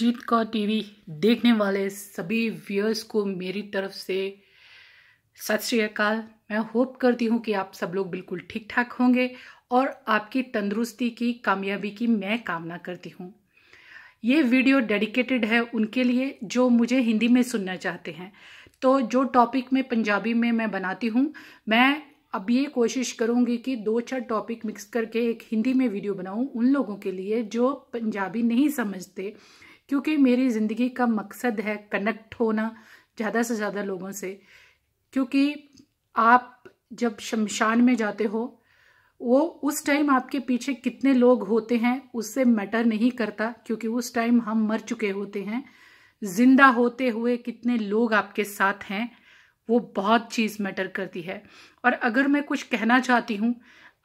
जीत का टीवी देखने वाले सभी व्यूअर्स को मेरी तरफ से सत श्री अकाल मैं होप करती हूँ कि आप सब लोग बिल्कुल ठीक ठाक होंगे और आपकी तंदुरुस्ती की कामयाबी की मैं कामना करती हूँ ये वीडियो डेडिकेटेड है उनके लिए जो मुझे हिंदी में सुनना चाहते हैं तो जो टॉपिक में पंजाबी में मैं बनाती हूँ मैं अब ये कोशिश करूँगी कि दो चार टॉपिक मिक्स करके एक हिंदी में वीडियो बनाऊँ उन लोगों के लिए जो पंजाबी नहीं समझते क्योंकि मेरी ज़िंदगी का मकसद है कनेक्ट होना ज़्यादा से ज़्यादा लोगों से क्योंकि आप जब शमशान में जाते हो वो उस टाइम आपके पीछे कितने लोग होते हैं उससे मैटर नहीं करता क्योंकि उस टाइम हम मर चुके होते हैं जिंदा होते हुए कितने लोग आपके साथ हैं वो बहुत चीज़ मैटर करती है और अगर मैं कुछ कहना चाहती हूँ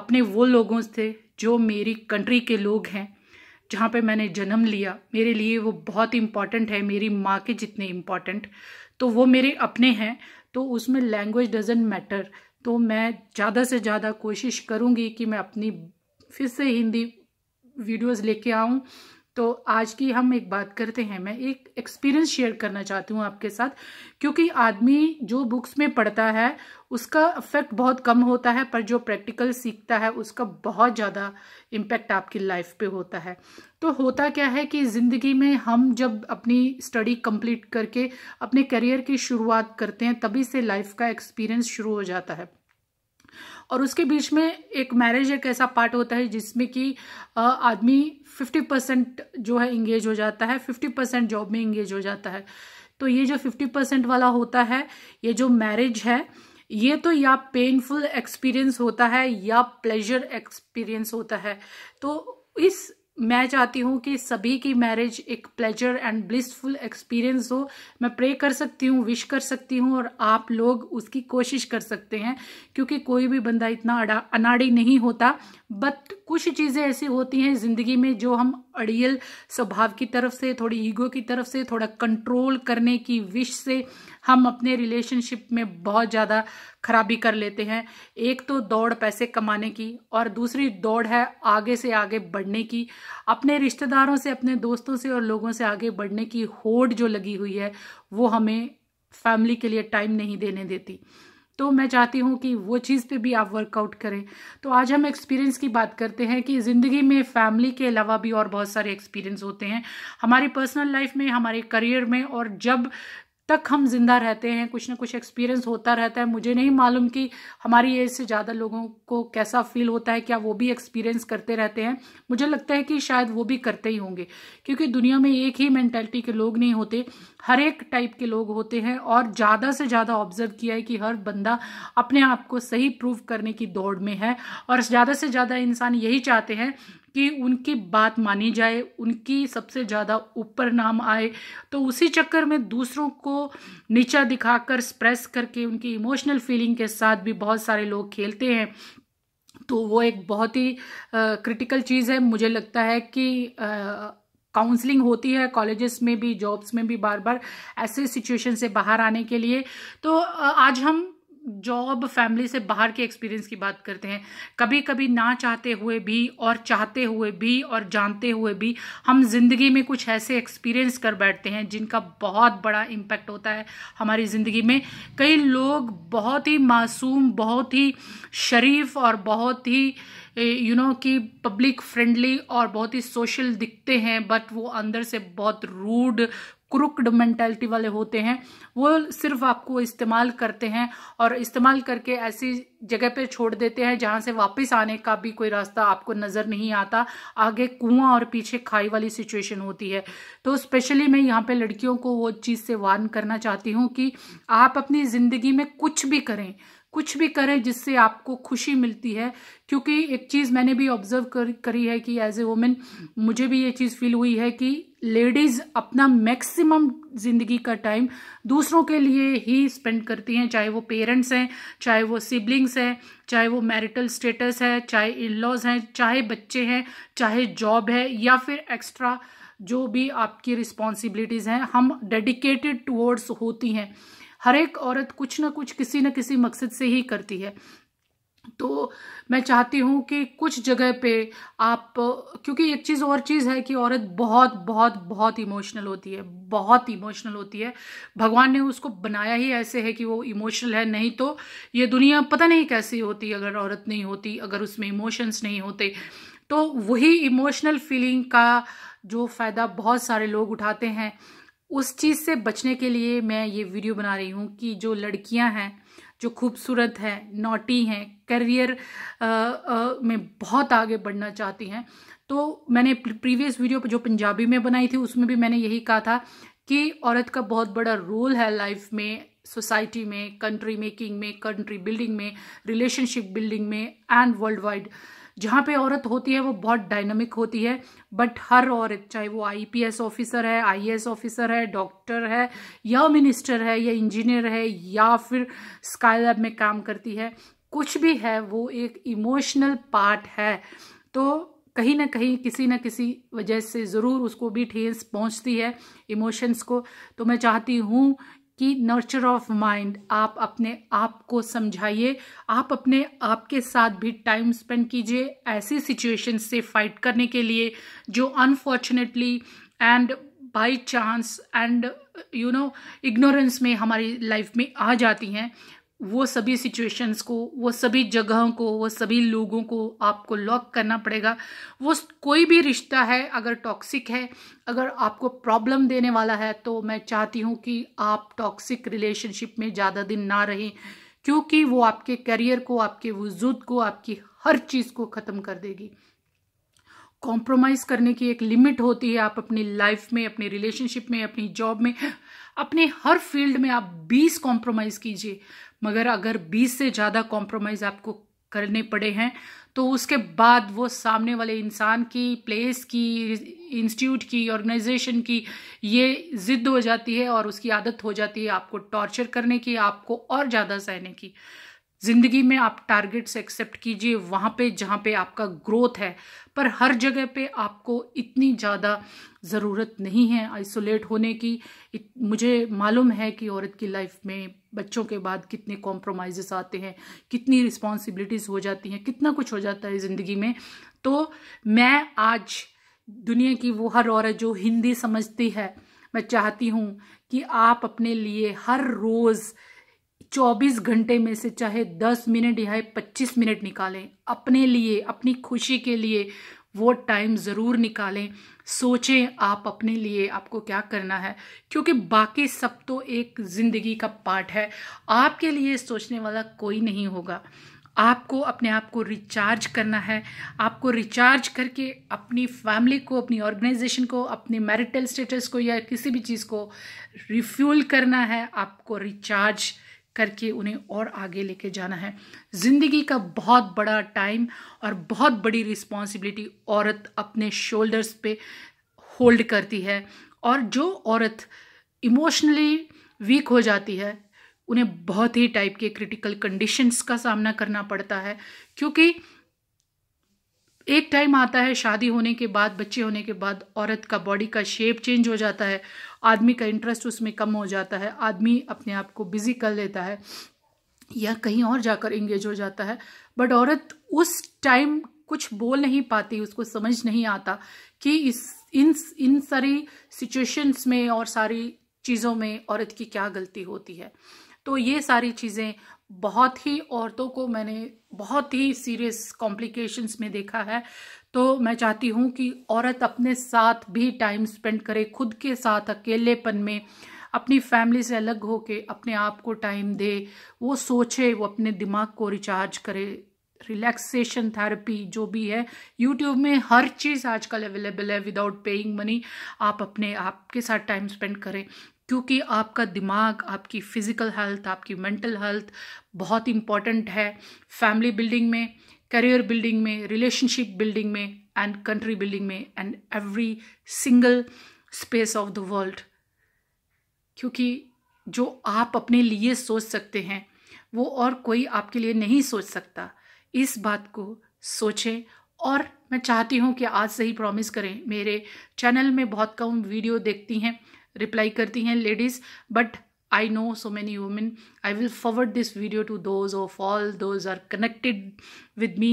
अपने वो लोगों से जो मेरी कंट्री के लोग हैं जहाँ पे मैंने जन्म लिया मेरे लिए वो बहुत इम्पॉर्टेंट है मेरी माँ के जितने इम्पॉर्टेंट तो वो मेरे अपने हैं तो उसमें लैंग्वेज डजेंट मैटर तो मैं ज़्यादा से ज़्यादा कोशिश करूँगी कि मैं अपनी फिर से हिंदी वीडियोस लेके आऊँ तो आज की हम एक बात करते हैं मैं एक एक्सपीरियंस शेयर करना चाहती हूँ आपके साथ क्योंकि आदमी जो बुक्स में पढ़ता है उसका इफेक्ट बहुत कम होता है पर जो प्रैक्टिकल सीखता है उसका बहुत ज़्यादा इम्पैक्ट आपकी लाइफ पे होता है तो होता क्या है कि ज़िंदगी में हम जब अपनी स्टडी कंप्लीट करके अपने करियर की शुरुआत करते हैं तभी से लाइफ का एक्सपीरियंस शुरू हो जाता है और उसके बीच में एक मैरिज एक ऐसा पार्ट होता है जिसमें कि आदमी फिफ्टी परसेंट जो है इंगेज हो जाता है फिफ्टी परसेंट जॉब में इंगेज हो जाता है तो ये जो फिफ्टी परसेंट वाला होता है ये जो मैरिज है ये तो या पेनफुल एक्सपीरियंस होता है या प्लेजर एक्सपीरियंस होता है तो इस मैं चाहती हूँ कि सभी की मैरिज एक प्लेजर एंड ब्लिसफुल एक्सपीरियंस हो मैं प्रे कर सकती हूँ विश कर सकती हूँ और आप लोग उसकी कोशिश कर सकते हैं क्योंकि कोई भी बंदा इतना अनाड़ी नहीं होता बट कुछ चीज़ें ऐसी होती हैं ज़िंदगी में जो हम अड़ियल स्वभाव की तरफ से थोड़ी ईगो की तरफ से थोड़ा कंट्रोल करने की विश से हम अपने रिलेशनशिप में बहुत ज़्यादा खराबी कर लेते हैं एक तो दौड़ पैसे कमाने की और दूसरी दौड़ है आगे से आगे बढ़ने की अपने रिश्तेदारों से अपने दोस्तों से और लोगों से आगे बढ़ने की होड़ जो लगी हुई है वो हमें फैमिली के लिए टाइम नहीं देने देती तो मैं चाहती हूँ कि वो चीज़ पे भी आप वर्कआउट करें तो आज हम एक्सपीरियंस की बात करते हैं कि ज़िंदगी में फैमिली के अलावा भी और बहुत सारे एक्सपीरियंस होते हैं हमारी पर्सनल लाइफ में हमारे करियर में और जब तक हम जिंदा रहते हैं कुछ ना कुछ एक्सपीरियंस होता रहता है मुझे नहीं मालूम कि हमारी एज से ज़्यादा लोगों को कैसा फील होता है क्या वो भी एक्सपीरियंस करते रहते हैं मुझे लगता है कि शायद वो भी करते ही होंगे क्योंकि दुनिया में एक ही मैंटेलिटी के लोग नहीं होते हर एक टाइप के लोग होते हैं और ज़्यादा से ज़्यादा ऑब्जर्व किया है कि हर बंदा अपने आप को सही प्रूव करने की दौड़ में है और ज़्यादा से ज़्यादा इंसान यही चाहते हैं कि उनकी बात मानी जाए उनकी सबसे ज़्यादा ऊपर नाम आए तो उसी चक्कर में दूसरों को नीचा दिखाकर स्प्रेस करके उनकी इमोशनल फीलिंग के साथ भी बहुत सारे लोग खेलते हैं तो वो एक बहुत ही क्रिटिकल चीज़ है मुझे लगता है कि काउंसलिंग होती है कॉलेजेस में भी जॉब्स में भी बार बार ऐसे सिचुएशन से बाहर आने के लिए तो आज हम जॉब फैमिली से बाहर के एक्सपीरियंस की बात करते हैं कभी कभी ना चाहते हुए भी और चाहते हुए भी और जानते हुए भी हम जिंदगी में कुछ ऐसे एक्सपीरियंस कर बैठते हैं जिनका बहुत बड़ा इम्पैक्ट होता है हमारी ज़िंदगी में कई लोग बहुत ही मासूम बहुत ही शरीफ और बहुत ही यू नो कि पब्लिक फ्रेंडली और बहुत ही सोशल दिखते हैं बट वो अंदर से बहुत रूड क्रुकड मेंटेलिटी वाले होते हैं वो सिर्फ आपको इस्तेमाल करते हैं और इस्तेमाल करके ऐसी जगह पे छोड़ देते हैं जहाँ से वापस आने का भी कोई रास्ता आपको नज़र नहीं आता आगे कुआं और पीछे खाई वाली सिचुएशन होती है तो स्पेशली मैं यहाँ पे लड़कियों को वो चीज़ से वार्न करना चाहती हूँ कि आप अपनी ज़िंदगी में कुछ भी करें कुछ भी करें जिससे आपको खुशी मिलती है क्योंकि एक चीज़ मैंने भी ऑब्जर्व करी है कि एज ए वुमेन मुझे भी ये चीज़ फील हुई है कि लेडीज़ अपना मैक्सिमम ज़िंदगी का टाइम दूसरों के लिए ही स्पेंड करती हैं चाहे वो पेरेंट्स हैं चाहे वो सिबलिंग्स हैं चाहे वो मैरिटल स्टेटस है चाहे इन लॉज हैं चाहे बच्चे हैं चाहे जॉब है या फिर एक्स्ट्रा जो भी आपकी रिस्पॉन्सिबिलिटीज़ हैं हम डेडिकेटेड टूवर्ड्स होती हैं हर एक औरत कुछ ना कुछ किसी न किसी मकसद से ही करती है तो मैं चाहती हूँ कि कुछ जगह पे आप क्योंकि एक चीज़ और चीज़ है कि औरत बहुत बहुत बहुत इमोशनल होती है बहुत इमोशनल होती है भगवान ने उसको बनाया ही ऐसे है कि वो इमोशनल है नहीं तो ये दुनिया पता नहीं कैसी होती अगर औरत नहीं होती अगर उसमें इमोशंस नहीं होते तो वही इमोशनल फीलिंग का जो फ़ायदा बहुत सारे लोग उठाते हैं उस चीज़ से बचने के लिए मैं ये वीडियो बना रही हूँ कि जो लड़कियाँ हैं जो खूबसूरत हैं नोटी हैं करियर में बहुत आगे बढ़ना चाहती हैं तो मैंने प्रीवियस वीडियो जो पंजाबी में बनाई थी उसमें भी मैंने यही कहा था कि औरत का बहुत बड़ा रोल है लाइफ में सोसाइटी में कंट्री मेकिंग में कंट्री बिल्डिंग में रिलेशनशिप बिल्डिंग में एंड वर्ल्ड वाइड जहाँ पे औरत होती है वो बहुत डायनामिक होती है बट हर औरत चाहे वो आईपीएस ऑफिसर है आईएएस ऑफिसर है डॉक्टर है या मिनिस्टर है या इंजीनियर है या फिर स्काई लैब में काम करती है कुछ भी है वो एक इमोशनल पार्ट है तो कहीं ना कहीं किसी ना किसी वजह से ज़रूर उसको भी ठेस पहुंचती है इमोशंस को तो मैं चाहती हूँ कि नर्चर ऑफ माइंड आप अपने आप को समझाइए आप अपने आप के साथ भी टाइम स्पेंड कीजिए ऐसी सिचुएशन से फाइट करने के लिए जो unfortunately and by chance and you know ignorance में हमारी लाइफ में आ जाती हैं वो सभी सिचुएशंस को वो सभी जगहों को वो सभी लोगों को आपको लॉक करना पड़ेगा वो कोई भी रिश्ता है अगर टॉक्सिक है अगर आपको प्रॉब्लम देने वाला है तो मैं चाहती हूँ कि आप टॉक्सिक रिलेशनशिप में ज़्यादा दिन ना रहें क्योंकि वो आपके करियर को आपके वजूद को आपकी हर चीज़ को ख़त्म कर देगी कॉम्प्रोमाइज करने की एक लिमिट होती है आप अपनी लाइफ में अपने रिलेशनशिप में अपनी जॉब में अपने हर फील्ड में आप 20 कॉम्प्रोमाइज कीजिए मगर अगर 20 से ज़्यादा कॉम्प्रोमाइज आपको करने पड़े हैं तो उसके बाद वो सामने वाले इंसान की प्लेस की इंस्टीट्यूट की ऑर्गेनाइजेशन की ये जिद हो जाती है और उसकी आदत हो जाती है आपको टॉर्चर करने की आपको और ज़्यादा सहने की ज़िंदगी में आप टारगेट्स एक्सेप्ट कीजिए वहाँ पे जहाँ पे आपका ग्रोथ है पर हर जगह पे आपको इतनी ज़्यादा ज़रूरत नहीं है आइसोलेट होने की मुझे मालूम है कि औरत की लाइफ में बच्चों के बाद कितने कॉम्प्रोमाइज़ आते हैं कितनी रिस्पॉन्सिबिलिटीज़ हो जाती हैं कितना कुछ हो जाता है ज़िंदगी में तो मैं आज दुनिया की वो हर औरत जो हिंदी समझती है मैं चाहती हूँ कि आप अपने लिए हर रोज़ 24 घंटे में से चाहे 10 मिनट या 25 मिनट निकालें अपने लिए अपनी खुशी के लिए वो टाइम ज़रूर निकालें सोचें आप अपने लिए आपको क्या करना है क्योंकि बाकी सब तो एक ज़िंदगी का पार्ट है आपके लिए सोचने वाला कोई नहीं होगा आपको अपने आप को रिचार्ज करना है आपको रिचार्ज करके अपनी फैमिली को अपनी ऑर्गेनाइजेशन को अपने मैरिटल स्टेटस को या किसी भी चीज़ को रिफ्यूल करना है आपको रिचार्ज करके उन्हें और आगे लेके जाना है ज़िंदगी का बहुत बड़ा टाइम और बहुत बड़ी रिस्पॉन्सिबिलिटी औरत अपने शोल्डर्स पे होल्ड करती है और जो औरत इमोशनली वीक हो जाती है उन्हें बहुत ही टाइप के क्रिटिकल कंडीशंस का सामना करना पड़ता है क्योंकि एक टाइम आता है शादी होने के बाद बच्चे होने के बाद औरत का बॉडी का शेप चेंज हो जाता है आदमी का इंटरेस्ट उसमें कम हो जाता है आदमी अपने आप को बिज़ी कर लेता है या कहीं और जाकर इंगेज हो जाता है बट औरत उस टाइम कुछ बोल नहीं पाती उसको समझ नहीं आता कि इस इन इन सारी सिचुएशंस में और सारी चीज़ों में औरत की क्या गलती होती है तो ये सारी चीज़ें बहुत ही औरतों को मैंने बहुत ही सीरियस कॉम्प्लिकेशंस में देखा है तो मैं चाहती हूँ कि औरत अपने साथ भी टाइम स्पेंड करे खुद के साथ अकेलेपन में अपनी फैमिली से अलग हो के अपने आप को टाइम दे वो सोचे वो अपने दिमाग को रिचार्ज करे रिलैक्सेशन थेरेपी जो भी है यूट्यूब में हर चीज़ आजकल अवेलेबल है विदाउट पेइंग मनी आप अपने आप के साथ टाइम स्पेंड करें क्योंकि आपका दिमाग आपकी फ़िज़िकल हेल्थ आपकी मेंटल हेल्थ बहुत इम्पॉर्टेंट है फैमिली बिल्डिंग में करियर बिल्डिंग में रिलेशनशिप बिल्डिंग में एंड कंट्री बिल्डिंग में and every single space of the world क्योंकि जो आप अपने लिए सोच सकते हैं वो और कोई आपके लिए नहीं सोच सकता इस बात को सोचें और मैं चाहती हूँ कि आज से ही प्रॉमिस करें मेरे चैनल में बहुत कम वीडियो देखती हैं रिप्लाई करती हैं ladies but I know so many women. I will forward this video to those of all those are connected with me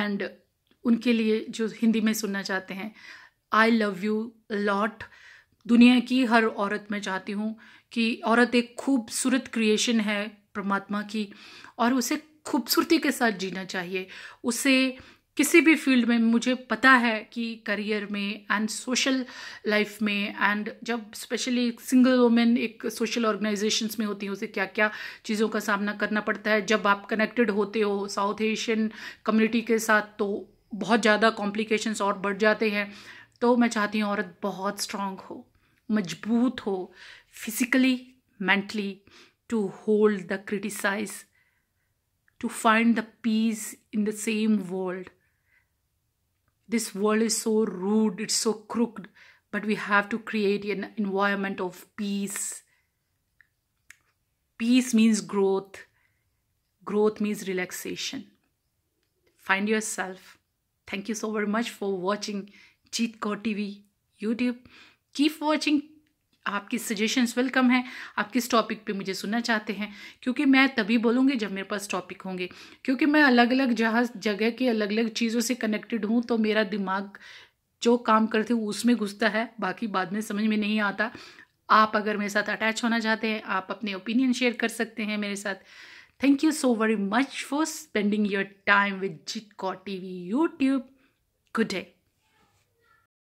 and उनके लिए जो हिंदी में सुनना चाहते हैं आई लव यू लॉट दुनिया की हर औरत मैं चाहती हूँ कि औरत एक खूबसूरत क्रिएशन है परमात्मा की और उसे खूबसूरती के साथ जीना चाहिए उसे किसी भी फील्ड में मुझे पता है कि करियर में एंड सोशल लाइफ में एंड जब स्पेशली सिंगल वुमेन एक सोशल ऑर्गेनाइजेशंस में होती हैं उसे क्या क्या चीज़ों का सामना करना पड़ता है जब आप कनेक्टेड होते हो साउथ एशियन कम्युनिटी के साथ तो बहुत ज़्यादा कॉम्प्लिकेशंस और बढ़ जाते हैं तो मैं चाहती हूँ औरत बहुत स्ट्रांग हो मजबूत हो physically mentally to hold the criticise to find the peace in the same world this world is so rude, it's so crooked, but we have to create an environment of peace. Peace means growth, growth means relaxation. Find yourself. Thank you so very much for watching Cheat Code TV YouTube. Keep watching आपकी suggestions welcome हैं आप किस topic पे मुझे सुनना चाहते हैं क्योंकि मैं तभी बोलूँगी जब मेरे पास टॉपिक होंगे क्योंकि मैं अलग अलग जहाँ जगह की अलग अलग चीज़ों से कनेक्टेड हूँ तो मेरा दिमाग जो काम करते हो उसमें घुसता है बाकी बाद में समझ में नहीं आता आप अगर मेरे साथ अटैच होना चाहते हैं आप अपने ओपिनियन शेयर कर सकते हैं मेरे साथ thank you so very much for spending your time with जिट कॉ T V YouTube good day